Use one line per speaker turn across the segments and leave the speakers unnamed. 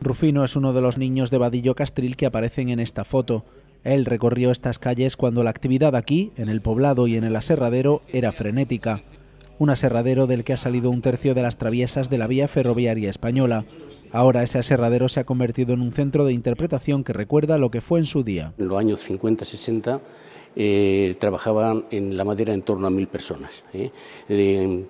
Rufino es uno de los niños de Vadillo Castril que aparecen en esta foto. Él recorrió estas calles cuando la actividad aquí, en el poblado y en el aserradero, era frenética. Un aserradero del que ha salido un tercio de las traviesas de la vía ferroviaria española. Ahora ese aserradero se ha convertido en un centro de interpretación que recuerda lo que fue en su día.
En los años 50-60 eh, trabajaban en la madera en torno a mil personas. ¿eh? eh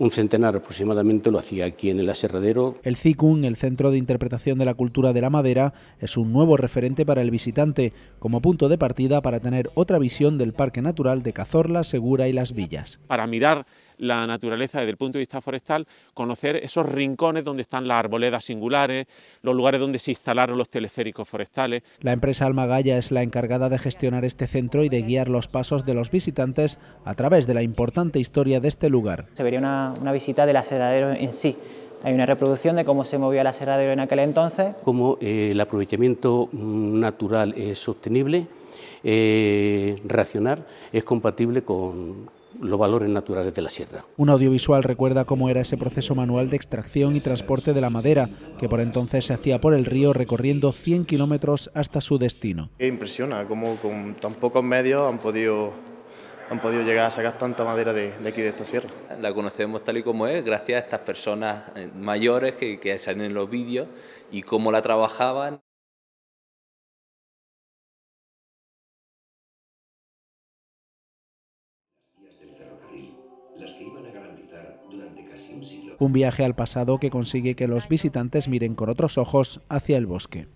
un centenar aproximadamente lo hacía aquí en el aserradero.
El CICUN, el Centro de Interpretación de la Cultura de la Madera, es un nuevo referente para el visitante, como punto de partida para tener otra visión del Parque Natural de Cazorla, Segura y Las Villas. Para mirar la naturaleza desde el punto de vista forestal, conocer esos rincones donde están las arboledas singulares, los lugares donde se instalaron los teleféricos forestales. La empresa Almagaya es la encargada de gestionar este centro y de guiar los pasos de los visitantes a través de la importante historia de este lugar. Se vería una, una visita del aserradero en sí, hay una reproducción de cómo se movía la aserradero en aquel entonces.
Como eh, el aprovechamiento natural es sostenible, eh, racional, es compatible con, los valores naturales de la sierra.
Un audiovisual recuerda cómo era ese proceso manual de extracción y transporte de la madera, que por entonces se hacía por el río recorriendo 100 kilómetros hasta su destino. Impresiona cómo con tan pocos medios han podido han podido llegar a sacar tanta madera de, aquí, de esta sierra. La conocemos tal y como es, gracias a estas personas eh, mayores que, que salen en los vídeos y cómo la trabajaban. iban a durante casi un siglo. Un viaje al pasado que consigue que los visitantes miren con otros ojos hacia el bosque.